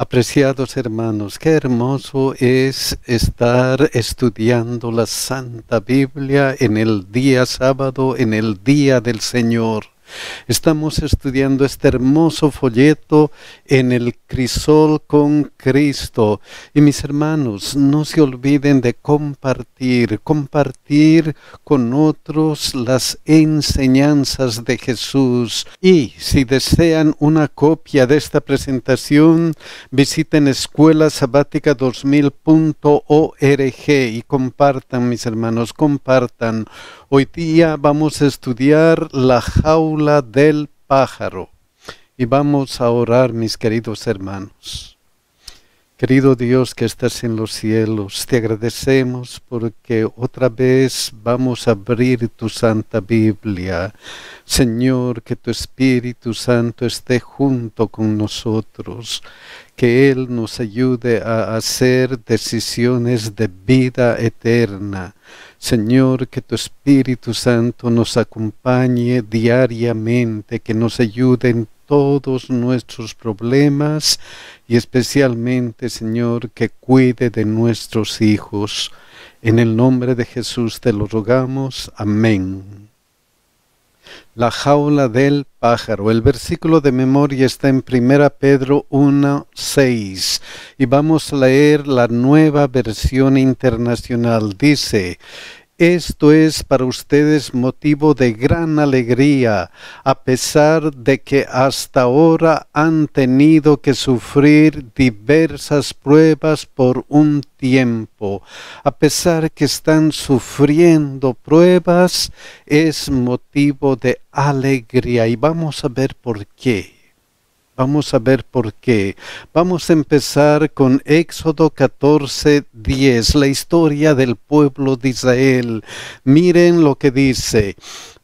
Apreciados hermanos, qué hermoso es estar estudiando la Santa Biblia en el día sábado, en el día del Señor. Estamos estudiando este hermoso folleto en el crisol con Cristo. Y mis hermanos, no se olviden de compartir, compartir con otros las enseñanzas de Jesús. Y si desean una copia de esta presentación, visiten escuelasabática 2000.org y compartan, mis hermanos, compartan. Hoy día vamos a estudiar la jaula del pájaro. Y vamos a orar, mis queridos hermanos. Querido Dios que estás en los cielos, te agradecemos porque otra vez vamos a abrir tu Santa Biblia. Señor, que tu Espíritu Santo esté junto con nosotros, que Él nos ayude a hacer decisiones de vida eterna. Señor, que tu Espíritu Santo nos acompañe diariamente, que nos ayude en todos nuestros problemas y especialmente, Señor, que cuide de nuestros hijos. En el nombre de Jesús te lo rogamos. Amén. La jaula del pájaro. El versículo de memoria está en 1 Pedro 1, Y vamos a leer la nueva versión internacional. Dice, esto es para ustedes motivo de gran alegría, a pesar de que hasta ahora han tenido que sufrir diversas pruebas por un tiempo. A pesar que están sufriendo pruebas, es motivo de alegría y vamos a ver por qué. Vamos a ver por qué. Vamos a empezar con Éxodo 14, 10, la historia del pueblo de Israel. Miren lo que dice.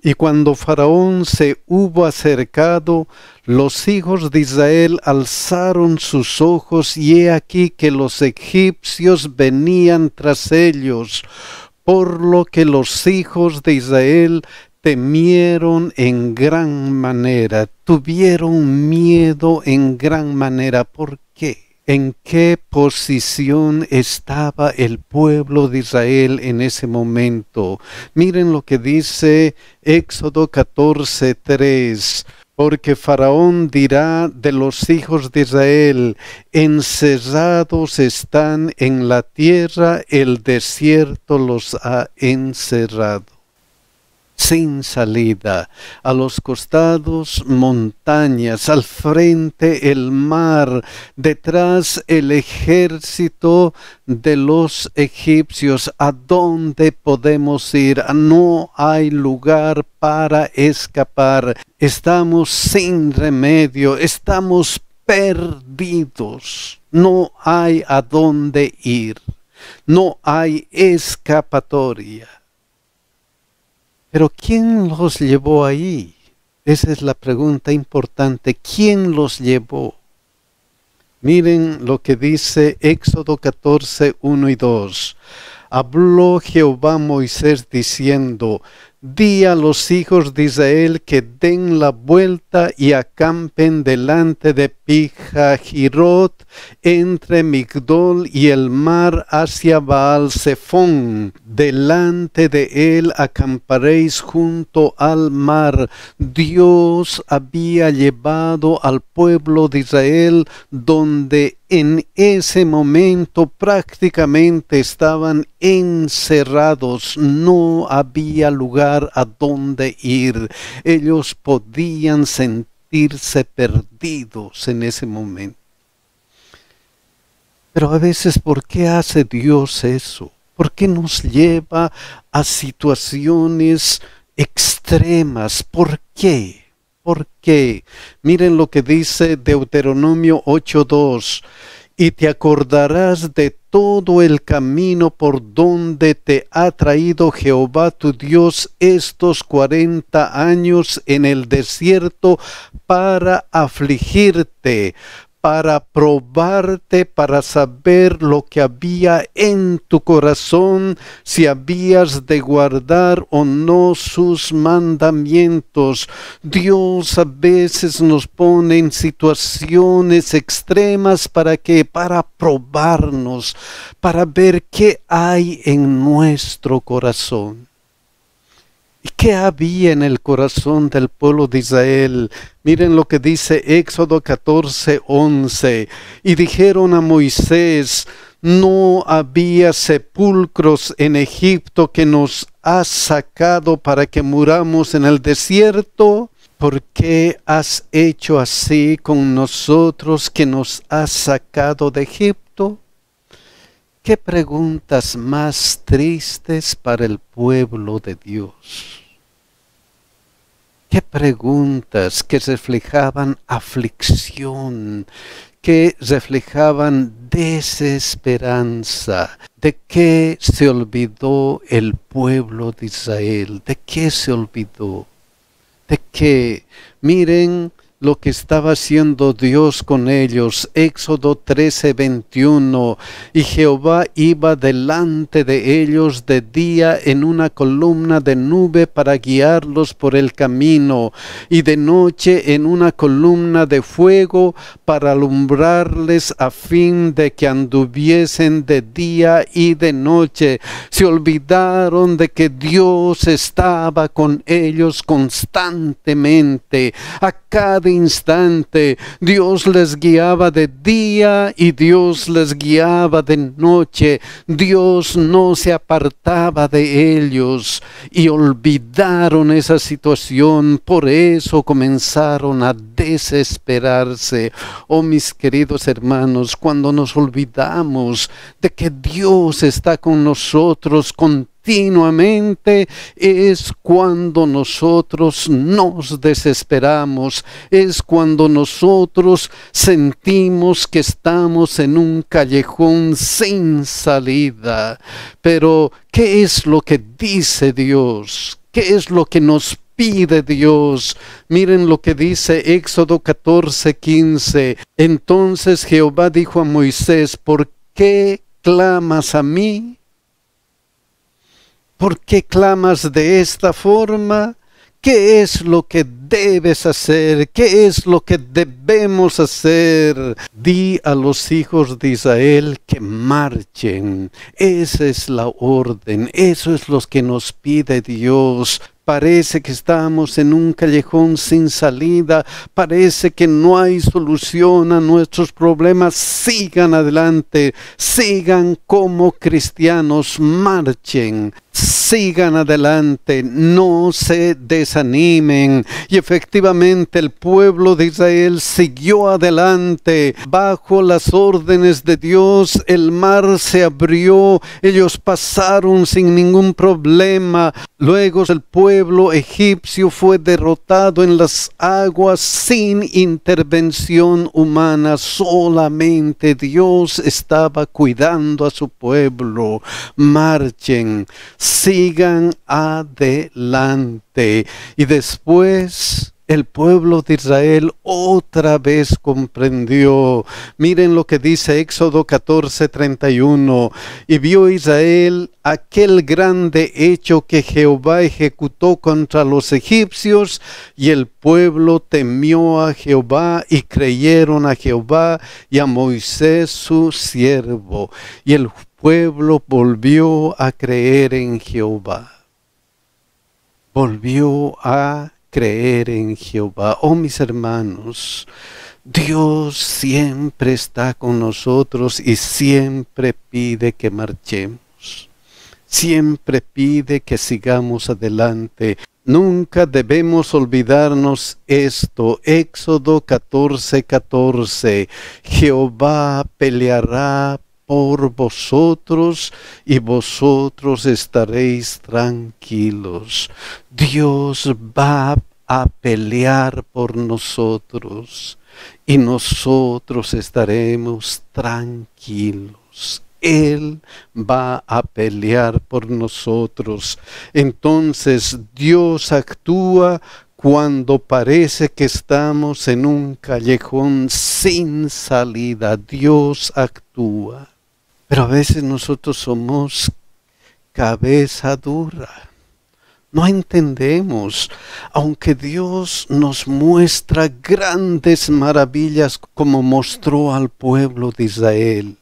Y cuando Faraón se hubo acercado, los hijos de Israel alzaron sus ojos y he aquí que los egipcios venían tras ellos, por lo que los hijos de Israel temieron en gran manera, tuvieron miedo en gran manera. ¿Por qué? ¿En qué posición estaba el pueblo de Israel en ese momento? Miren lo que dice Éxodo 3 Porque Faraón dirá de los hijos de Israel, encerrados están en la tierra, el desierto los ha encerrado sin salida, a los costados montañas, al frente el mar, detrás el ejército de los egipcios. ¿A dónde podemos ir? No hay lugar para escapar. Estamos sin remedio, estamos perdidos. No hay a dónde ir. No hay escapatoria. Pero ¿quién los llevó ahí? Esa es la pregunta importante. ¿Quién los llevó? Miren lo que dice Éxodo 14, 1 y 2. Habló Jehová a Moisés diciendo, Di a los hijos de Israel que den la vuelta y acampen delante de Pijajirot, entre Migdol y el mar hacia Baal Zephon. Delante de él acamparéis junto al mar. Dios había llevado al pueblo de Israel donde en ese momento prácticamente estaban encerrados, no había lugar a donde ir. Ellos podían sentir irse perdidos en ese momento. Pero a veces, ¿por qué hace Dios eso? ¿Por qué nos lleva a situaciones extremas? ¿Por qué? ¿Por qué? Miren lo que dice Deuteronomio 8.2 y te acordarás de todo el camino por donde te ha traído Jehová tu Dios estos cuarenta años en el desierto para afligirte, para probarte, para saber lo que había en tu corazón, si habías de guardar o no sus mandamientos. Dios a veces nos pone en situaciones extremas para que, para probarnos, para ver qué hay en nuestro corazón. ¿Y qué había en el corazón del pueblo de Israel? Miren lo que dice Éxodo 14, 11. Y dijeron a Moisés, no había sepulcros en Egipto que nos has sacado para que muramos en el desierto. ¿Por qué has hecho así con nosotros que nos has sacado de Egipto? ¿Qué preguntas más tristes para el pueblo de Dios? ¿Qué preguntas que reflejaban aflicción, que reflejaban desesperanza? ¿De qué se olvidó el pueblo de Israel? ¿De qué se olvidó? ¿De qué? Miren, lo que estaba haciendo Dios con ellos. Éxodo 13, 21. Y Jehová iba delante de ellos de día en una columna de nube para guiarlos por el camino, y de noche en una columna de fuego para alumbrarles a fin de que anduviesen de día y de noche. Se olvidaron de que Dios estaba con ellos constantemente. A instante. Dios les guiaba de día y Dios les guiaba de noche. Dios no se apartaba de ellos y olvidaron esa situación. Por eso comenzaron a desesperarse. Oh mis queridos hermanos, cuando nos olvidamos de que Dios está con nosotros, con continuamente es cuando nosotros nos desesperamos, es cuando nosotros sentimos que estamos en un callejón sin salida. Pero, ¿qué es lo que dice Dios? ¿Qué es lo que nos pide Dios. Miren lo que dice Éxodo 14, 15. Entonces Jehová dijo a Moisés, ¿por qué clamas a mí? ¿Por qué clamas de esta forma? ¿Qué es lo que debes hacer? ¿Qué es lo que debemos hacer? Di a los hijos de Israel que marchen. Esa es la orden, eso es lo que nos pide Dios. Parece que estamos en un callejón sin salida, parece que no hay solución a nuestros problemas. Sigan adelante, sigan como cristianos, marchen sigan adelante, no se desanimen. Y efectivamente el pueblo de Israel siguió adelante. Bajo las órdenes de Dios el mar se abrió, ellos pasaron sin ningún problema. Luego el pueblo egipcio fue derrotado en las aguas sin intervención humana, solamente Dios estaba cuidando a su pueblo. Marchen, sigan adelante. Y después el pueblo de Israel otra vez comprendió. Miren lo que dice Éxodo 14, 31. Y vio Israel aquel grande hecho que Jehová ejecutó contra los egipcios, y el pueblo temió a Jehová y creyeron a Jehová y a Moisés su siervo. Y el pueblo volvió a creer en Jehová. Volvió a creer en Jehová. Oh mis hermanos, Dios siempre está con nosotros y siempre pide que marchemos. Siempre pide que sigamos adelante. Nunca debemos olvidarnos esto. Éxodo 14:14. 14. Jehová peleará por vosotros y vosotros estaréis tranquilos. Dios va a pelear por nosotros y nosotros estaremos tranquilos. Él va a pelear por nosotros. Entonces Dios actúa cuando parece que estamos en un callejón sin salida. Dios actúa. Pero a veces nosotros somos cabeza dura. No entendemos, aunque Dios nos muestra grandes maravillas como mostró al pueblo de Israel.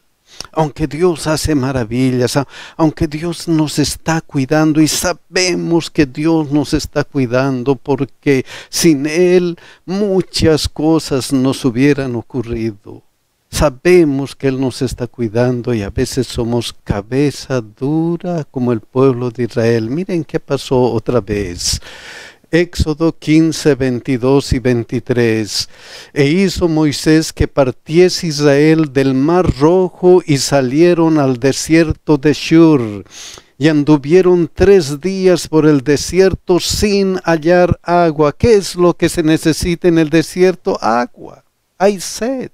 Aunque Dios hace maravillas, aunque Dios nos está cuidando y sabemos que Dios nos está cuidando porque sin Él muchas cosas nos hubieran ocurrido. Sabemos que Él nos está cuidando y a veces somos cabeza dura como el pueblo de Israel. Miren qué pasó otra vez. Éxodo 15, 22 y 23. E hizo Moisés que partiese Israel del mar rojo y salieron al desierto de Shur. Y anduvieron tres días por el desierto sin hallar agua. ¿Qué es lo que se necesita en el desierto? Agua. Hay sed.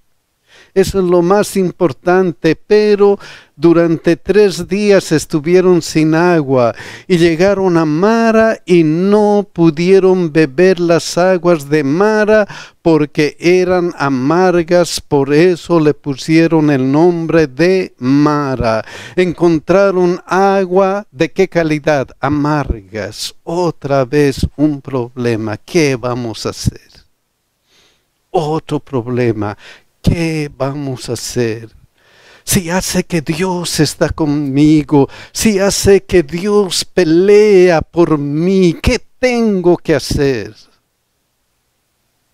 Eso es lo más importante, pero durante tres días estuvieron sin agua y llegaron a Mara y no pudieron beber las aguas de Mara porque eran amargas, por eso le pusieron el nombre de Mara. Encontraron agua de qué calidad? Amargas. Otra vez un problema. ¿Qué vamos a hacer? Otro problema ¿qué vamos a hacer? Si hace que Dios está conmigo, si hace que Dios pelea por mí, ¿qué tengo que hacer?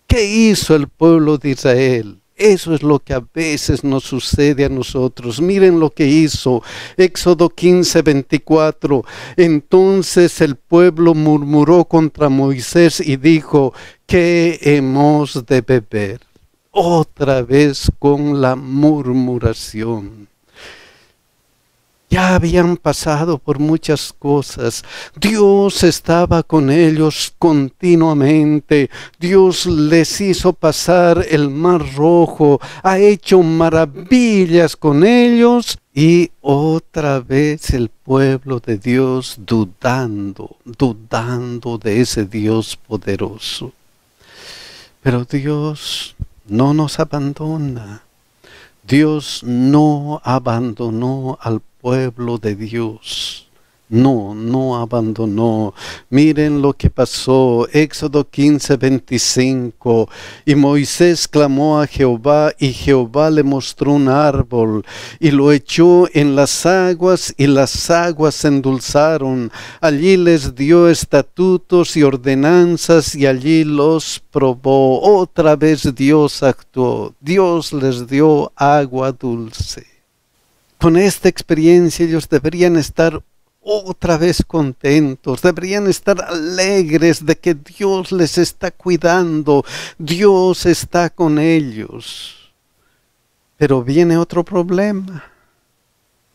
¿Qué hizo el pueblo de Israel? Eso es lo que a veces nos sucede a nosotros. Miren lo que hizo Éxodo 15, 24. Entonces el pueblo murmuró contra Moisés y dijo, ¿qué hemos de beber? otra vez con la murmuración. Ya habían pasado por muchas cosas. Dios estaba con ellos continuamente. Dios les hizo pasar el mar rojo. Ha hecho maravillas con ellos. Y otra vez el pueblo de Dios dudando, dudando de ese Dios poderoso. Pero Dios no nos abandona. Dios no abandonó al pueblo de Dios. No, no abandonó. Miren lo que pasó. Éxodo 15, 25. Y Moisés clamó a Jehová y Jehová le mostró un árbol y lo echó en las aguas y las aguas se endulzaron. Allí les dio estatutos y ordenanzas y allí los probó. Otra vez Dios actuó. Dios les dio agua dulce. Con esta experiencia ellos deberían estar otra vez contentos, deberían estar alegres de que Dios les está cuidando, Dios está con ellos. Pero viene otro problema.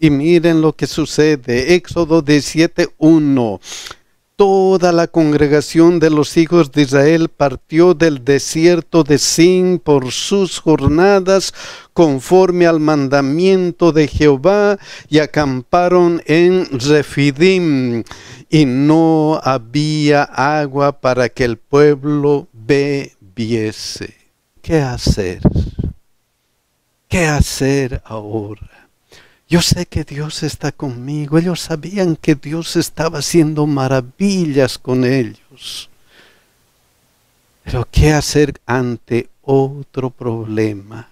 Y miren lo que sucede, Éxodo 17.1 toda la congregación de los hijos de Israel partió del desierto de Sin por sus jornadas conforme al mandamiento de Jehová y acamparon en Refidim y no había agua para que el pueblo bebiese. ¿Qué hacer? ¿Qué hacer ahora? Yo sé que Dios está conmigo. Ellos sabían que Dios estaba haciendo maravillas con ellos. Pero ¿qué hacer ante otro problema?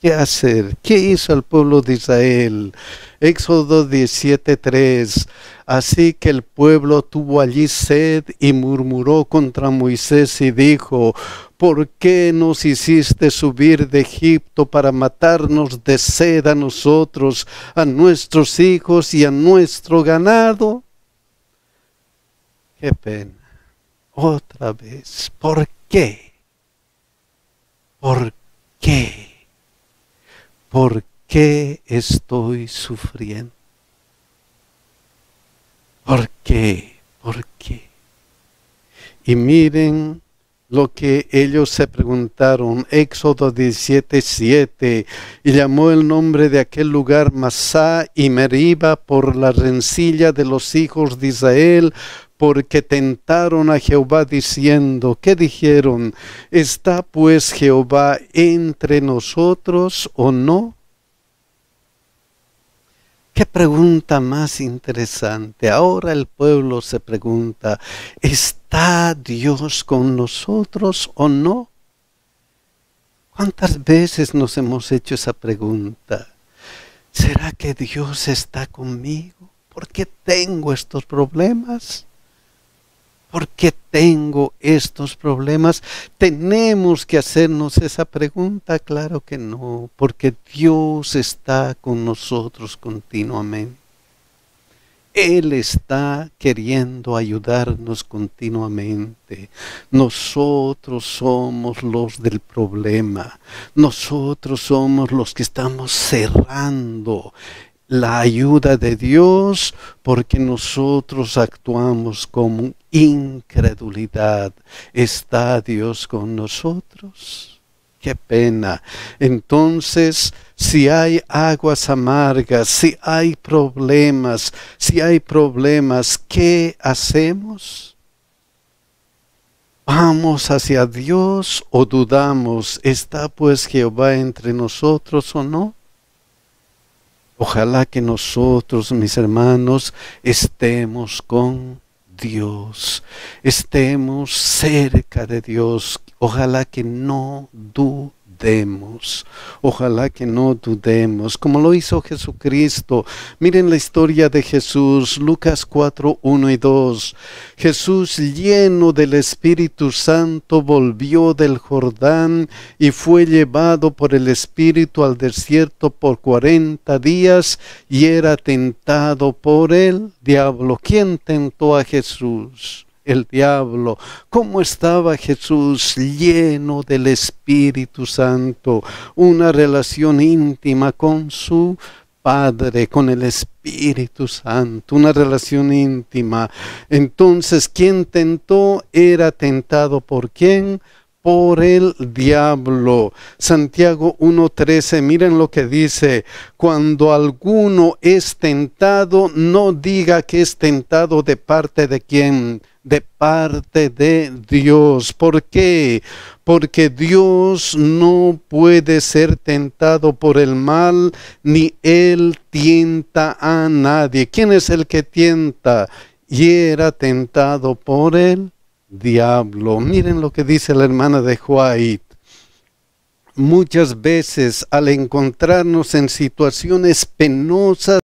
¿Qué hacer? ¿Qué hizo el pueblo de Israel? Éxodo 17:3. Así que el pueblo tuvo allí sed y murmuró contra Moisés y dijo, ¿Por qué nos hiciste subir de Egipto para matarnos de sed a nosotros, a nuestros hijos y a nuestro ganado? Qué pena. Otra vez, ¿por qué? ¿Por qué? ¿Por qué estoy sufriendo? ¿Por qué? ¿Por qué? Y miren lo que ellos se preguntaron. Éxodo 17:7. Y llamó el nombre de aquel lugar Masá y Meriba por la rencilla de los hijos de Israel, porque tentaron a Jehová diciendo, ¿qué dijeron? ¿Está pues Jehová entre nosotros o no? Qué pregunta más interesante. Ahora el pueblo se pregunta, ¿está Dios con nosotros o no? ¿Cuántas veces nos hemos hecho esa pregunta? ¿Será que Dios está conmigo? ¿Por qué tengo estos problemas? ¿Por qué tengo estos problemas? Tenemos que hacernos esa pregunta, claro que no, porque Dios está con nosotros continuamente. Él está queriendo ayudarnos continuamente. Nosotros somos los del problema. Nosotros somos los que estamos cerrando la ayuda de Dios porque nosotros actuamos como incredulidad. ¿Está Dios con nosotros? Qué pena. Entonces, si hay aguas amargas, si hay problemas, si hay problemas, ¿qué hacemos? ¿Vamos hacia Dios o dudamos? ¿Está pues Jehová entre nosotros o no? Ojalá que nosotros, mis hermanos, estemos con Dios, estemos cerca de Dios. Ojalá que no du. Ojalá que no dudemos, como lo hizo Jesucristo. Miren la historia de Jesús, Lucas 4, 1 y 2. Jesús, lleno del Espíritu Santo, volvió del Jordán y fue llevado por el Espíritu al desierto por 40 días y era tentado por el diablo. ¿Quién tentó a Jesús? el diablo, cómo estaba Jesús lleno del Espíritu Santo, una relación íntima con su Padre, con el Espíritu Santo, una relación íntima. Entonces, ¿quién tentó era tentado por quién? por el diablo. Santiago 1.13, miren lo que dice, cuando alguno es tentado, no diga que es tentado de parte de quién, de parte de Dios. ¿Por qué? Porque Dios no puede ser tentado por el mal, ni Él tienta a nadie. ¿Quién es el que tienta? Y era tentado por Él diablo. Miren lo que dice la hermana de White. Muchas veces al encontrarnos en situaciones penosas,